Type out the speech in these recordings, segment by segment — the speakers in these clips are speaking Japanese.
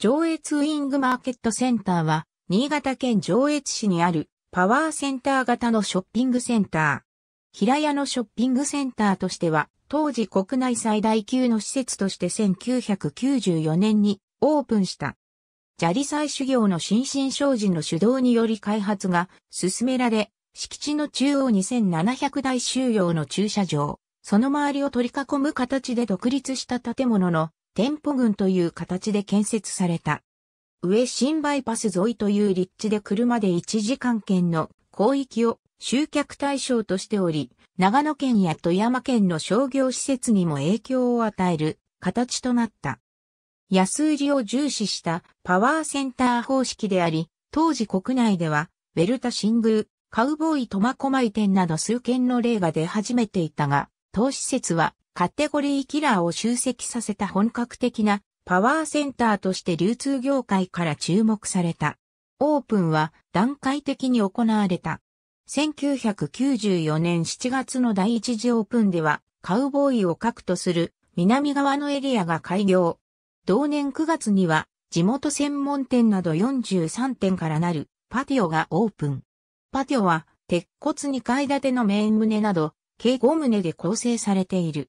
上越ウィングマーケットセンターは、新潟県上越市にあるパワーセンター型のショッピングセンター。平屋のショッピングセンターとしては、当時国内最大級の施設として1994年にオープンした。砂利採取業の新進商事の主導により開発が進められ、敷地の中央2700台収容の駐車場、その周りを取り囲む形で独立した建物の店舗群という形で建設された。上新バイパス沿いという立地で車で1時間圏の広域を集客対象としており、長野県や富山県の商業施設にも影響を与える形となった。安売りを重視したパワーセンター方式であり、当時国内では、ウェルタ新宮、カウボーイ苫小牧店など数件の例が出始めていたが、当施設はカテゴリーキラーを集積させた本格的なパワーセンターとして流通業界から注目された。オープンは段階的に行われた。1994年7月の第一次オープンでは、カウボーイを核とする南側のエリアが開業。同年9月には、地元専門店など43店からなるパティオがオープン。パティオは鉄骨2階建てのメイン棟など、計5棟で構成されている。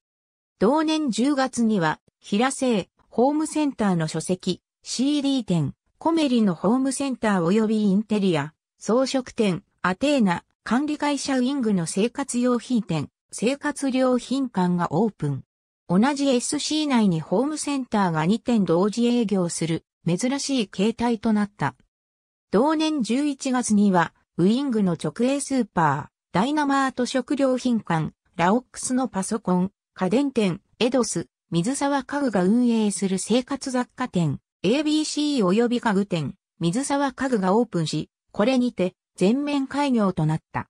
同年10月には、平成、ホームセンターの書籍、CD 店、コメリのホームセンター及びインテリア、装飾店、アテーナ、管理会社ウィングの生活用品店、生活料品館がオープン。同じ SC 内にホームセンターが2店同時営業する、珍しい形態となった。同年11月には、ウィングの直営スーパー、ダイナマート食料品館、ラオックスのパソコン、家電店、エドス、水沢家具が運営する生活雑貨店、ABC 及び家具店、水沢家具がオープンし、これにて全面開業となった。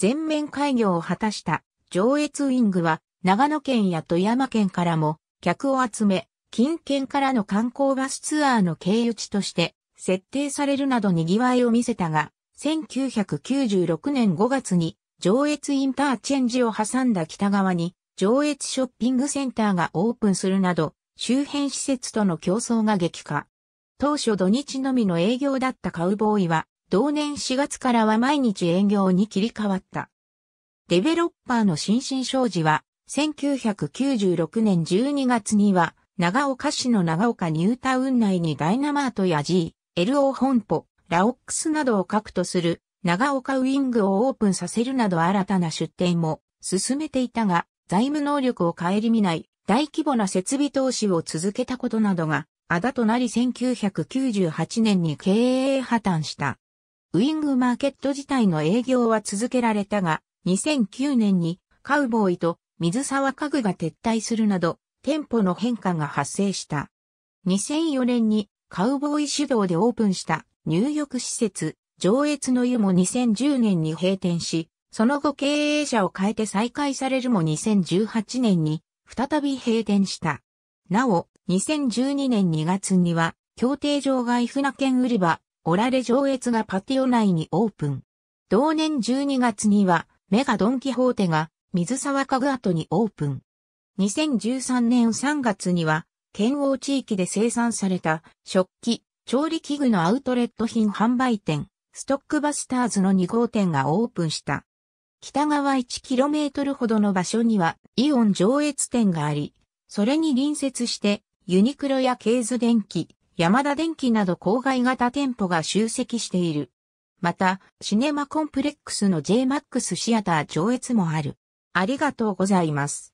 全面開業を果たした上越ウィングは長野県や富山県からも客を集め、近県からの観光バスツアーの経由地として設定されるなど賑わいを見せたが、1996年5月に上越インターチェンジを挟んだ北側に上越ショッピングセンターがオープンするなど、周辺施設との競争が激化。当初土日のみの営業だったカウボーイは、同年4月からは毎日営業に切り替わった。デベロッパーの新進商事は、1996年12月には、長岡市の長岡ニュータウン内にダイナマートや G、LO 本舗、ラオックスなどを核とする長岡ウィングをオープンさせるなど新たな出店も進めていたが、財務能力を顧みない大規模な設備投資を続けたことなどが、あだとなり1998年に経営破綻した。ウィングマーケット自体の営業は続けられたが、2009年にカウボーイと水沢家具が撤退するなど、店舗の変化が発生した。2004年にカウボーイ主導でオープンした入浴施設、上越の湯も2010年に閉店し、その後経営者を変えて再開されるも2018年に再び閉店した。なお、2012年2月には、協定場外船券売り場、オラレ上越がパティオ内にオープン。同年12月には、メガドンキホーテが水沢家具跡にオープン。2013年3月には、県央地域で生産された食器、調理器具のアウトレット品販売店、ストックバスターズの2号店がオープンした。北側 1km ほどの場所にはイオン上越店があり、それに隣接してユニクロやケーズ電機、山田電機など郊外型店舗が集積している。また、シネマコンプレックスの JMAX シアター上越もある。ありがとうございます。